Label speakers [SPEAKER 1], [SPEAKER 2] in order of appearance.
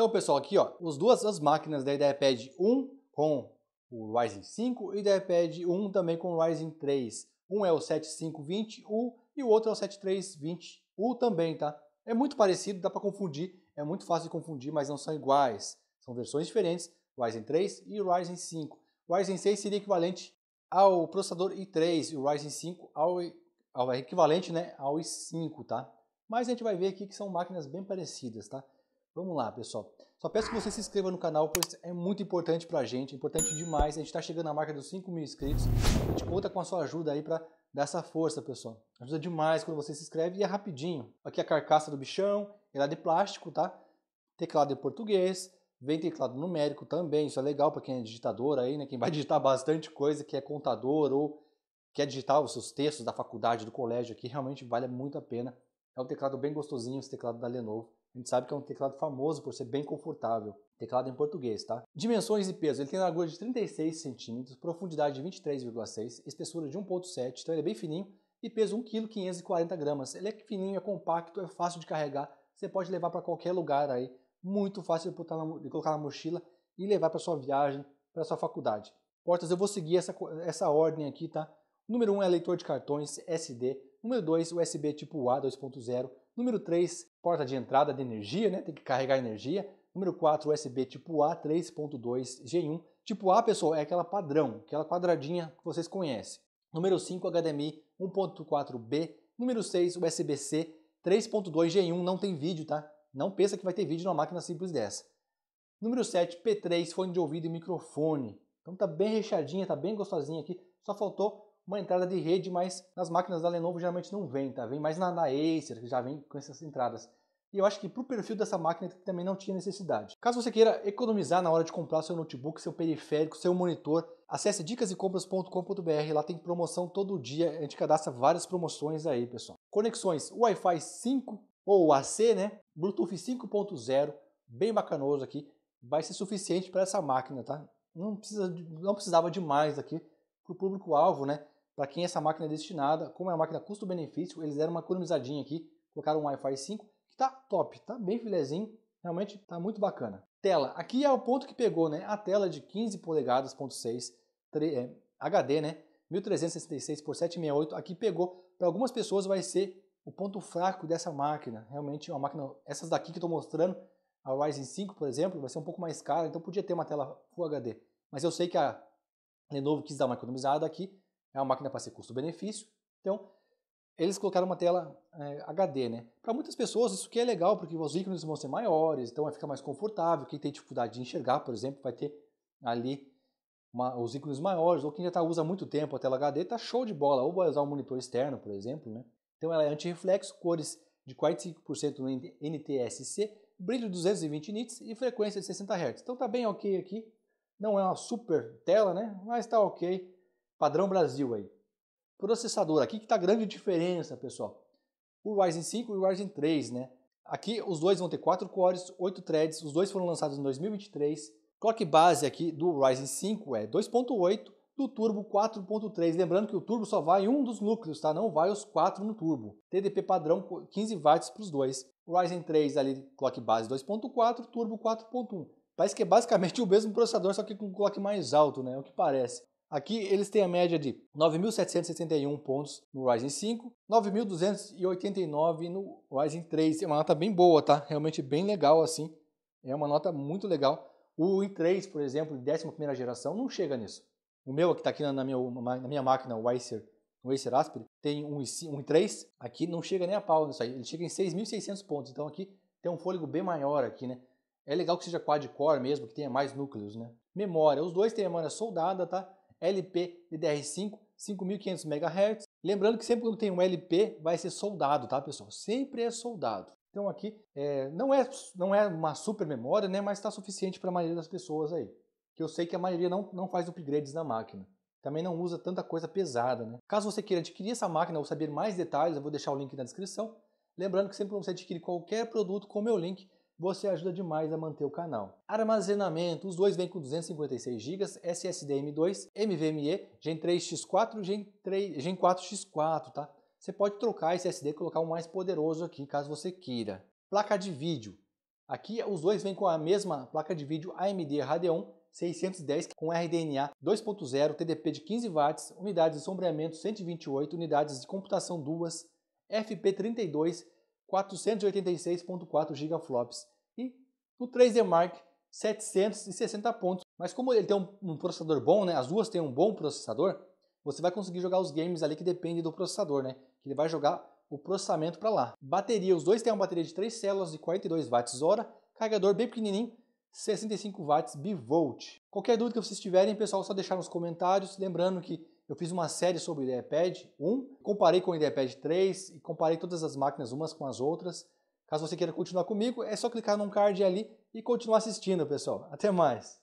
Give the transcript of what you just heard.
[SPEAKER 1] Então, pessoal, aqui ó, as duas as máquinas da IdeaPad 1 com o Ryzen 5 e da iPad 1 também com o Ryzen 3. Um é o 7520U e o outro é o 7320U também, tá? É muito parecido, dá para confundir, é muito fácil de confundir, mas não são iguais. São versões diferentes, Ryzen 3 e Ryzen 5. O Ryzen 6 seria equivalente ao processador i3 e o Ryzen 5 ao, ao é equivalente né, ao i5, tá? Mas a gente vai ver aqui que são máquinas bem parecidas, tá? Vamos lá, pessoal. Só peço que você se inscreva no canal, pois é muito importante pra gente, importante demais. A gente tá chegando na marca dos 5 mil inscritos. A gente conta com a sua ajuda aí pra dar essa força, pessoal. Ajuda demais quando você se inscreve e é rapidinho. Aqui é a carcaça do bichão, ela é de plástico, tá? Teclado em é português, vem teclado numérico também. Isso é legal pra quem é digitador aí, né? Quem vai digitar bastante coisa, que é contador ou quer digitar os seus textos da faculdade, do colégio aqui, realmente vale muito a pena. É um teclado bem gostosinho, esse teclado da Lenovo. A gente sabe que é um teclado famoso por ser bem confortável. Teclado em português, tá? Dimensões e peso. Ele tem largura de 36 cm, profundidade de 23,6, espessura de 1,7, então ele é bem fininho e peso 1,540 kg. Ele é fininho, é compacto, é fácil de carregar, você pode levar para qualquer lugar aí, muito fácil de, botar na, de colocar na mochila e levar para sua viagem, para sua faculdade. Portas, eu vou seguir essa, essa ordem aqui, tá? Número 1 um é leitor de cartões, SD. Número 2, USB tipo A 2.0. Número 3, porta de entrada de energia, né? Tem que carregar energia. Número 4, USB tipo A 3.2 G1. Tipo A, pessoal, é aquela padrão, aquela quadradinha que vocês conhecem. Número 5, HDMI 1.4B. Número 6, USB-C 3.2 G1. Não tem vídeo, tá? Não pensa que vai ter vídeo numa máquina simples dessa. Número 7, P3, fone de ouvido e microfone. Então tá bem recheadinha, tá bem gostosinha aqui. Só faltou uma entrada de rede, mas nas máquinas da Lenovo geralmente não vem, tá? Vem mais na, na Acer, que já vem com essas entradas. E eu acho que para o perfil dessa máquina também não tinha necessidade. Caso você queira economizar na hora de comprar seu notebook, seu periférico, seu monitor, acesse dicasecompras.com.br, lá tem promoção todo dia, a gente cadastra várias promoções aí, pessoal. Conexões Wi-Fi 5 ou AC, né? Bluetooth 5.0, bem bacanoso aqui, vai ser suficiente para essa máquina, tá? Não, precisa, não precisava demais aqui para o público-alvo, né? para quem é essa máquina é destinada. Como é uma máquina custo-benefício, eles deram uma economizadinha aqui, colocaram um Wi-Fi 5, que tá top, tá bem filezinho, realmente tá muito bacana. Tela, aqui é o ponto que pegou, né? A tela de 15 polegadas, 6, 3, é, HD, né? 1366 por 768, aqui pegou. Para algumas pessoas vai ser o ponto fraco dessa máquina. Realmente, é uma máquina, essas daqui que estou mostrando, a Ryzen 5, por exemplo, vai ser um pouco mais cara, então podia ter uma tela Full HD. Mas eu sei que a Lenovo quis dar uma economizada aqui, é uma máquina para ser custo-benefício. Então, eles colocaram uma tela é, HD, né? Para muitas pessoas isso que é legal, porque os ícones vão ser maiores, então vai ficar mais confortável. Quem tem dificuldade de enxergar, por exemplo, vai ter ali uma, os ícones maiores, ou quem já tá, usa há muito tempo a tela HD, tá show de bola. Ou vai usar um monitor externo, por exemplo, né? Então ela é anti-reflexo, cores de 45% no NTSC, brilho 220 nits e frequência de 60 Hz. Então tá bem ok aqui. Não é uma super tela, né? Mas tá ok padrão Brasil aí. Processador, aqui que está a grande diferença, pessoal. O Ryzen 5 e o Ryzen 3, né? Aqui os dois vão ter 4 cores, 8 threads, os dois foram lançados em 2023. Clock base aqui do Ryzen 5 é 2.8, do Turbo 4.3. Lembrando que o Turbo só vai um dos núcleos, tá? Não vai os quatro no Turbo. TDP padrão 15 watts para os dois. O Ryzen 3 ali, clock base 2.4, Turbo 4.1. Parece que é basicamente o mesmo processador, só que com um clock mais alto, né? É o que parece. Aqui eles têm a média de 9.761 pontos no Ryzen 5, 9.289 no Ryzen 3. É uma nota bem boa, tá? Realmente bem legal assim. É uma nota muito legal. O i3, por exemplo, de 11 geração, não chega nisso. O meu, que está aqui na minha, na minha máquina, o Acer, o Acer Aspire, tem um i3, aqui não chega nem a pau nisso aí. Ele chega em 6.600 pontos, então aqui tem um fôlego bem maior aqui, né? É legal que seja quad-core mesmo, que tenha mais núcleos, né? Memória, os dois têm memória soldada, tá? LP DDR5, 5.500 MHz. Lembrando que sempre quando tem um LP vai ser soldado, tá pessoal? Sempre é soldado. Então aqui é, não, é, não é uma super memória, né? Mas está suficiente para a maioria das pessoas aí. Que eu sei que a maioria não, não faz upgrades na máquina. Também não usa tanta coisa pesada, né? Caso você queira adquirir essa máquina ou saber mais detalhes, eu vou deixar o link na descrição. Lembrando que sempre que você adquirir qualquer produto com o meu link, você ajuda demais a manter o canal. Armazenamento, os dois vêm com 256 GB, SSD M2, NVMe, Gen 3x4, Gen, Gen 4x4, tá? Você pode trocar esse SSD e colocar o mais poderoso aqui, caso você queira. Placa de vídeo. Aqui os dois vêm com a mesma placa de vídeo AMD Radeon 610 com RDNA 2.0, TDP de 15 watts, unidades de sombreamento 128, unidades de computação 2, FP32, 486.4 gigaflops. E o 3D Mark, 760 pontos. Mas como ele tem um, um processador bom, né, as duas têm um bom processador, você vai conseguir jogar os games ali que depende do processador, né? Que ele vai jogar o processamento para lá. Bateria, os dois têm uma bateria de 3 células de 42 watts hora, carregador bem pequenininho, 65 watts bivolt. Qualquer dúvida que vocês tiverem, pessoal, só deixar nos comentários, lembrando que eu fiz uma série sobre o IdeaPad 1, comparei com o IdeaPad 3 e comparei todas as máquinas umas com as outras. Caso você queira continuar comigo, é só clicar num card ali e continuar assistindo, pessoal. Até mais!